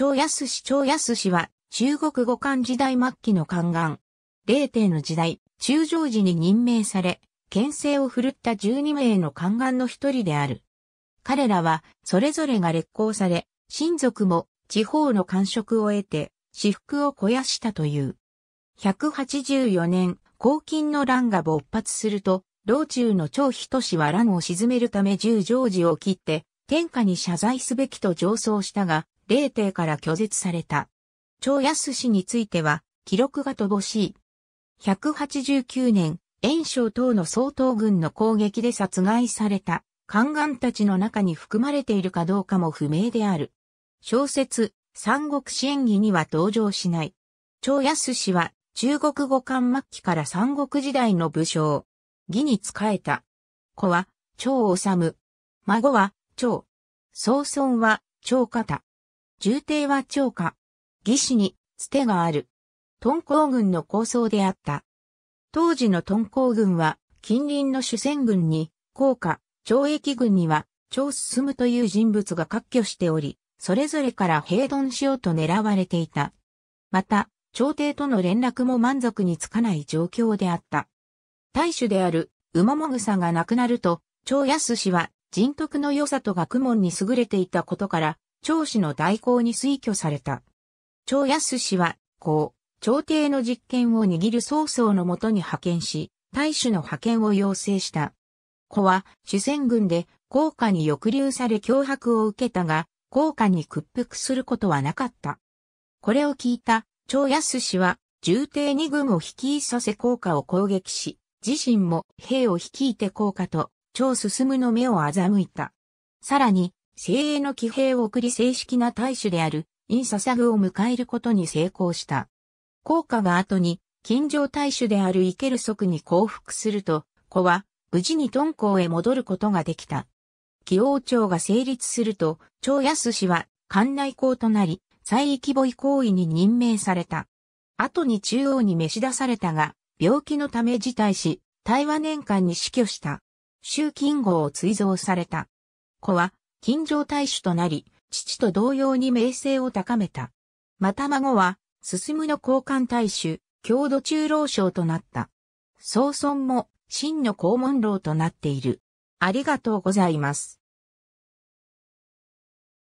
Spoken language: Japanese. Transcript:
長安市長安市は、中国五漢時代末期の宦官。霊帝の時代、中将時に任命され、県政を振るった12名の宦官の一人である。彼らは、それぞれが列行され、親族も地方の官職を得て、私服を肥やしたという。184年、黄金の乱が勃発すると、老中の長人氏は乱を鎮めるため十条寺を切って、天下に謝罪すべきと上奏したが、霊帝から拒絶された。長安氏については、記録が乏しい。189年、炎章等の総統軍の攻撃で殺害された、宦官たちの中に含まれているかどうかも不明である。小説、三国志演義には登場しない。長安氏は、中国語官末期から三国時代の武将。義に仕えた。子は、長治。孫は、長。曾孫は、長方。重帝は長家。義士に、つてがある。敦煌軍の構想であった。当時の敦煌軍は、近隣の主戦軍に、高家、懲役軍には、超進むという人物が割拠しており、それぞれから平頓しようと狙われていた。また、朝廷との連絡も満足につかない状況であった。大主である、馬もぐさが亡くなると、長安氏は人徳の良さと学問に優れていたことから、長氏の代行に推挙された。長安氏は、こう、朝廷の実権を握る曹操のもとに派遣し、大主の派遣を要請した。子は主戦軍で高下に抑留され脅迫を受けたが、高下に屈服することはなかった。これを聞いた長安氏は、重帝二軍を率いさせ高下を攻撃し、自身も兵を率いて高下と長進の目を欺いた。さらに、精鋭の騎兵を送り正式な大使である、インササグを迎えることに成功した。効果が後に、近城大使であるイケルソクに降伏すると、子は、無事に敦煌へ戻ることができた。紀王朝が成立すると、長安氏は、館内公となり、再規模位行為に任命された。後に中央に召し出されたが、病気のため辞退し、対話年間に死去した。習近号を追贈された。子は、近城大使となり、父と同様に名声を高めた。また孫は、進むの交換大使、郷土中老将となった。曹尊も、真の公文老となっている。ありがとうございます。